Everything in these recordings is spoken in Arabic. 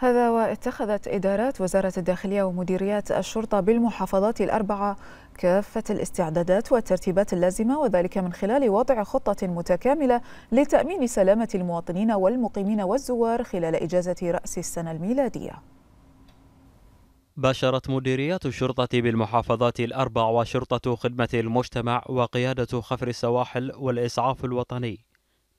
هذا واتخذت إدارات وزارة الداخلية ومديريات الشرطة بالمحافظات الأربعة كافة الاستعدادات والترتيبات اللازمة وذلك من خلال وضع خطة متكاملة لتأمين سلامة المواطنين والمقيمين والزوار خلال إجازة رأس السنة الميلادية باشرت مديريات الشرطة بالمحافظات الأربع وشرطة خدمة المجتمع وقيادة خفر السواحل والإسعاف الوطني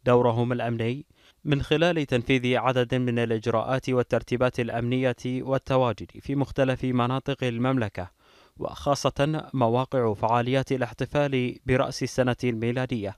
دورهم الأمني من خلال تنفيذ عدد من الإجراءات والترتيبات الأمنية والتواجد في مختلف مناطق المملكة وخاصة مواقع فعاليات الاحتفال برأس السنة الميلادية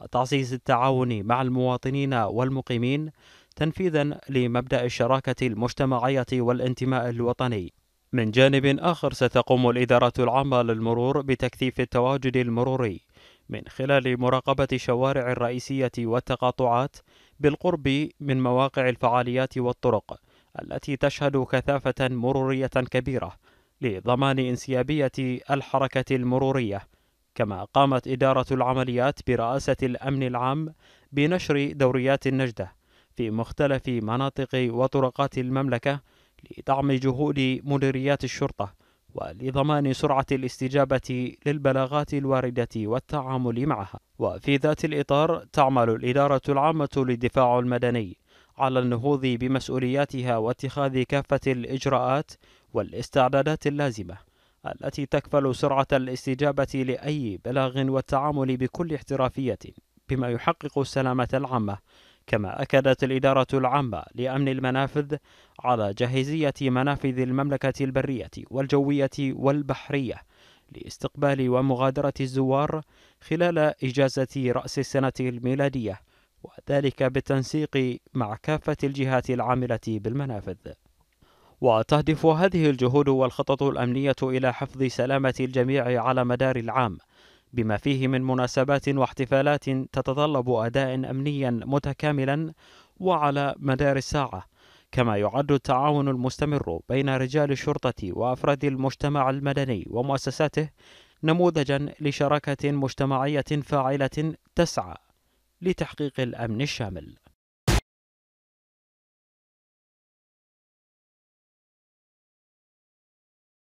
وتعزيز التعاون مع المواطنين والمقيمين تنفيذا لمبدأ الشراكة المجتمعية والانتماء الوطني من جانب آخر ستقوم الإدارة العامة للمرور بتكثيف التواجد المروري من خلال مراقبة الشوارع الرئيسية والتقاطعات بالقرب من مواقع الفعاليات والطرق التي تشهد كثافة مرورية كبيرة لضمان انسيابية الحركة المرورية كما قامت إدارة العمليات برئاسة الأمن العام بنشر دوريات النجدة في مختلف مناطق وطرقات المملكة لدعم جهود مديريات الشرطة ولضمان سرعة الاستجابة للبلاغات الواردة والتعامل معها وفي ذات الإطار تعمل الإدارة العامة للدفاع المدني على النهوض بمسؤولياتها واتخاذ كافة الإجراءات والاستعدادات اللازمة التي تكفل سرعة الاستجابة لأي بلاغ والتعامل بكل احترافية بما يحقق السلامة العامة كما أكدت الإدارة العامة لأمن المنافذ على جاهزية منافذ المملكة البرية والجوية والبحرية لاستقبال ومغادرة الزوار خلال إجازة رأس السنة الميلادية وذلك بالتنسيق مع كافة الجهات العاملة بالمنافذ وتهدف هذه الجهود والخطط الأمنية إلى حفظ سلامة الجميع على مدار العام بما فيه من مناسبات واحتفالات تتطلب أداء أمنيا متكاملا وعلى مدار الساعة كما يعد التعاون المستمر بين رجال الشرطة وأفراد المجتمع المدني ومؤسساته نموذجا لشراكة مجتمعية فاعلة تسعى لتحقيق الأمن الشامل